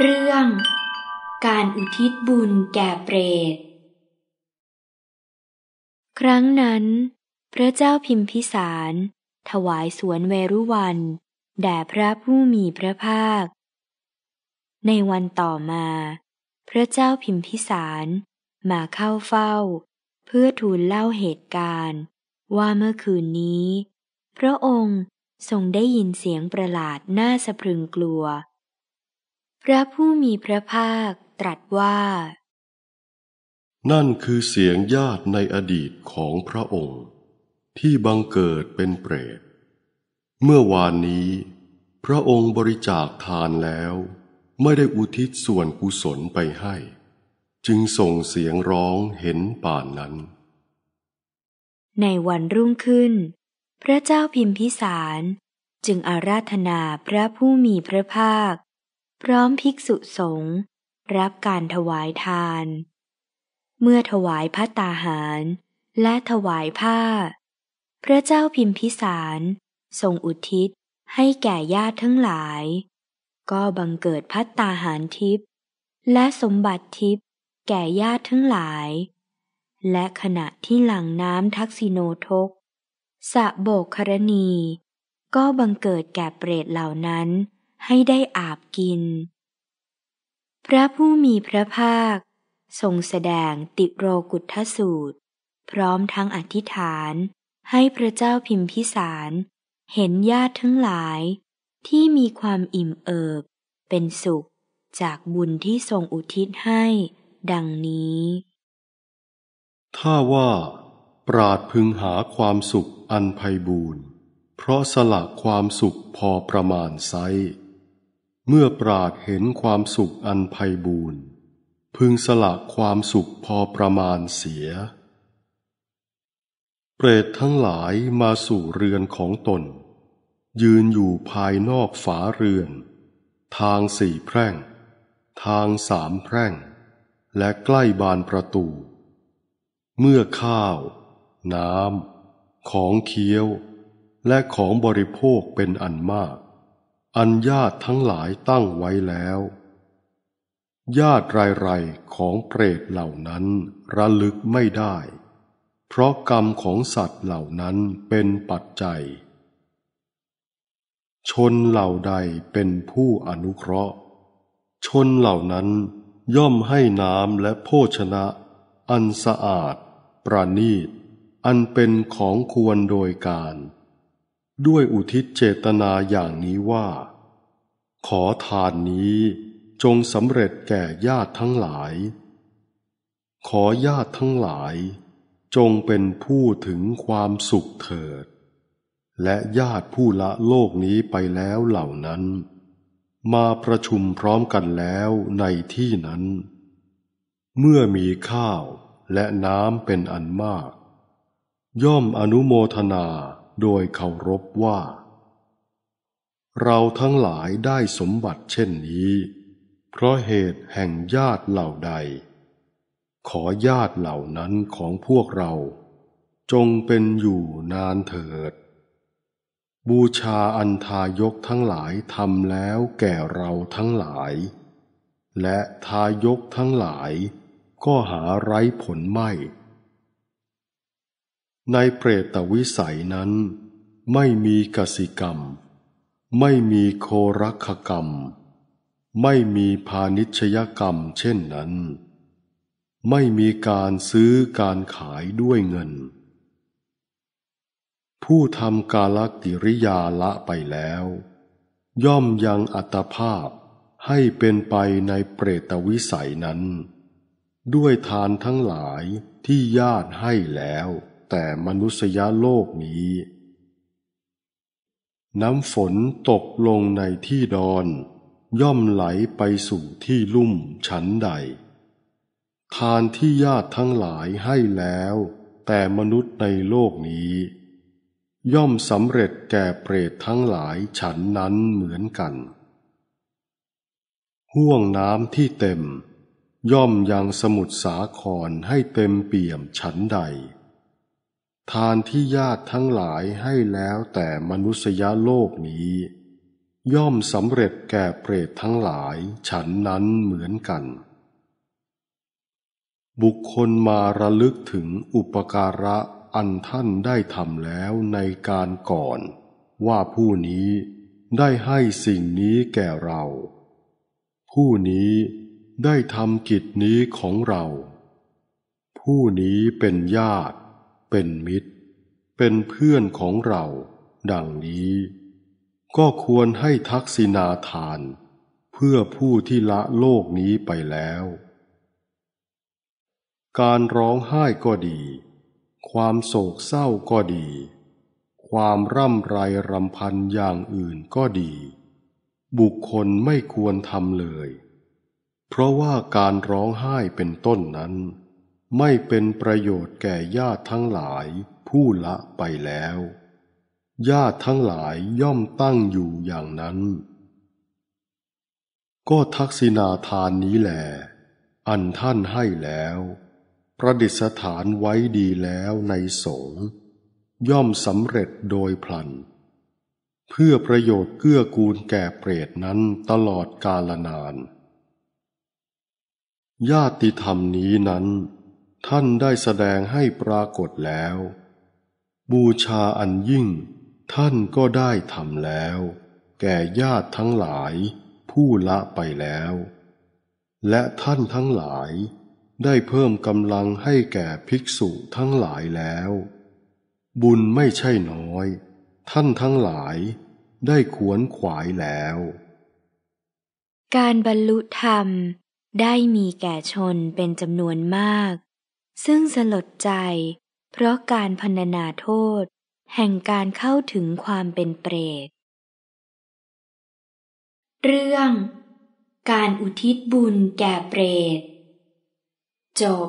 เรื่อง การอุทิศบุญแก่เปรต ครั้งนั้น พระเจ้าพิมพิสารถวายสวนเวรุวัน แด่พระผู้มีพระภาค ในวันต่อมา พระเจ้าพิมพิสารมาเข้าเฝ้าเพื่อทูลเล่าเหตุการณ์ว่าเมื่อคืนนี้ พระองค์ทรงได้ยินเสียงประหลาดน่าสะพรึงกลัวพระผู้มีพระภาคตรัสว่า นั่นคือเสียงญาติในอดีตของพระองค์ ที่บังเกิดเป็นเปรต เมื่อวานนี้พระองค์บริจาคทานแล้ว ไม่ได้อุทิศส่วนกุศลไปให้ จึงส่งเสียงร้องเห็นป่านนั้น ในวันรุ่งขึ้น พระเจ้าพิมพิสารจึงอาราธนาพระผู้มีพระภาคพร้อมภิกษุสงฆ์รับการถวายทาน เมื่อถวายพระตาหารและถวายผ้า พระเจ้าพิมพิสารทรงอุทิศให้แก่ญาติทั้งหลาย ก็บังเกิดพัตตาหารทิพย์และสมบัติทิพย์แก่ญาติทั้งหลาย และขณะที่หลังน้ำทักษิโนทก สะโบกครณี ก็บังเกิดแก่เปรตเหล่านั้นให้ได้อาบกิน พระผู้มีพระภาคทรงแสดงติโรกุทธสูตร พร้อมทั้งอธิษฐาน ให้พระเจ้าพิมพิสาร เห็นญาติทั้งหลายที่มีความอิ่มเอิบ เป็นสุขจากบุญที่ทรงอุทิศให้ ดังนี้ ถ้าว่าปราดพึงหาความสุขอันไพบูรณ์เพราะสละความสุขพอประมาณไซเมื่อปราดเห็นความสุขอันไพบูรณ์ พึงสละความสุขพอประมาณเสีย เปรตทั้งหลายมาสู่เรือนของตน ยืนอยู่ภายนอกฝาเรือน ทางสี่แพร่ง ทางสามแพร่ง และใกล้บานประตู เมื่อข้าว น้ำ ของเคี้ยว และของบริโภคเป็นอันมากอันญาติทั้งหลายตั้งไว้แล้ว ญาติรายรของเปรตเหล่านั้นระลึกไม่ได้ เพราะกรรมของสัตว์เหล่านั้นเป็นปัจจัย ชนเหล่าใดเป็นผู้อนุเคราะห์ ชนเหล่านั้นย่อมให้น้ำและโภชนะ อันสะอาด ประณีต อันเป็นของควรโดยการด้วยอุทิศเจตนาอย่างนี้ว่า ขอทานนี้จงสำเร็จแก่ญาติทั้งหลาย ขอญาติทั้งหลาย จงเป็นผู้ถึงความสุขเถิด และญาติผู้ละโลกนี้ไปแล้วเหล่านั้น มาประชุมพร้อมกันแล้วในที่นั้น เมื่อมีข้าวและน้ำเป็นอันมาก ย่อมอนุโมทนาโดยเคารพว่า เราทั้งหลายได้สมบัติเช่นนี้ เพราะเหตุแห่งญาติเหล่าใด ขอญาติเหล่านั้นของพวกเรา จงเป็นอยู่นานเถิด บูชาอันทายกทั้งหลายทำแล้วแก่เราทั้งหลาย และทายกทั้งหลาย ก็หาไร้ผลไม่ในเปรตวิสัยนั้นไม่มีกสิกรรม ไม่มีโครักขกรรม ไม่มีพาณิชยกรรมเช่นนั้น ไม่มีการซื้อการขายด้วยเงิน ผู้ทำกาลกิริยาละไปแล้ว ย่อมยังอัตภาพให้เป็นไปในเปรตวิสัยนั้น ด้วยทานทั้งหลายที่ญาติให้แล้วแต่มนุษยโลกนี้ น้ำฝนตกลงในที่ดอน ย่อมไหลไปสู่ที่ลุ่มชั้นใด ทานที่ญาติทั้งหลายให้แล้ว แต่มนุษย์ในโลกนี้ ย่อมสำเร็จแก่เปรตทั้งหลายฉันนั้นเหมือนกันห่วงน้ำที่เต็ม ย่อมยังสมุทรสาครให้เต็มเปี่ยมฉันใดทานที่ญาติทั้งหลายให้แล้วแต่มนุษยโลกนี้ ย่อมสำเร็จแก่เปรตทั้งหลายฉันนั้นเหมือนกัน บุคคลมาระลึกถึงอุปการะอันท่านได้ทำแล้วในการก่อนว่าผู้นี้ได้ให้สิ่งนี้แก่เรา ผู้นี้ได้ทำกิจนี้ของเรา ผู้นี้เป็นญาติเป็นมิตร เป็นเพื่อนของเรา ดังนี้ ก็ควรให้ทักษิณาทาน เพื่อผู้ที่ละโลกนี้ไปแล้ว การร้องไห้ก็ดี ความโศกเศร้าก็ดี ความร่ำไรรำพันอย่างอื่นก็ดี บุคคลไม่ควรทำเลย เพราะว่าการร้องไห้เป็นต้นนั้นไม่เป็นประโยชน์แก่ญาติทั้งหลายผู้ละไปแล้วญาติทั้งหลายย่อมตั้งอยู่อย่างนั้น ก็ทักษิณาทานนี้แหลอันท่านให้แล้ว ประดิษฐานไว้ดีแล้วในสงย่อมสำเร็จโดยพลันเพื่อประโยชน์เกื้อกูลแก่เปรตนั้นตลอดกาลนาน ญาติธรรมนี้นั้นท่านได้แสดงให้ปรากฏแล้ว บูชาอันยิ่ง ท่านก็ได้ทำแล้ว แก่ญาติทั้งหลายผู้ละไปแล้ว และท่านทั้งหลาย ได้เพิ่มกำลังให้แก่ภิกษุทั้งหลายแล้ว บุญไม่ใช่น้อย ท่านทั้งหลาย ได้ขวนขวายแล้ว การบรรลุธรรมได้มีแก่ชนเป็นจำนวนมากซึ่งสลดใจ เพราะการพรรณนาโทษ แห่งการเข้าถึงความเป็นเปรต เรื่อง การอุทิศบุญแก่เปรต จบ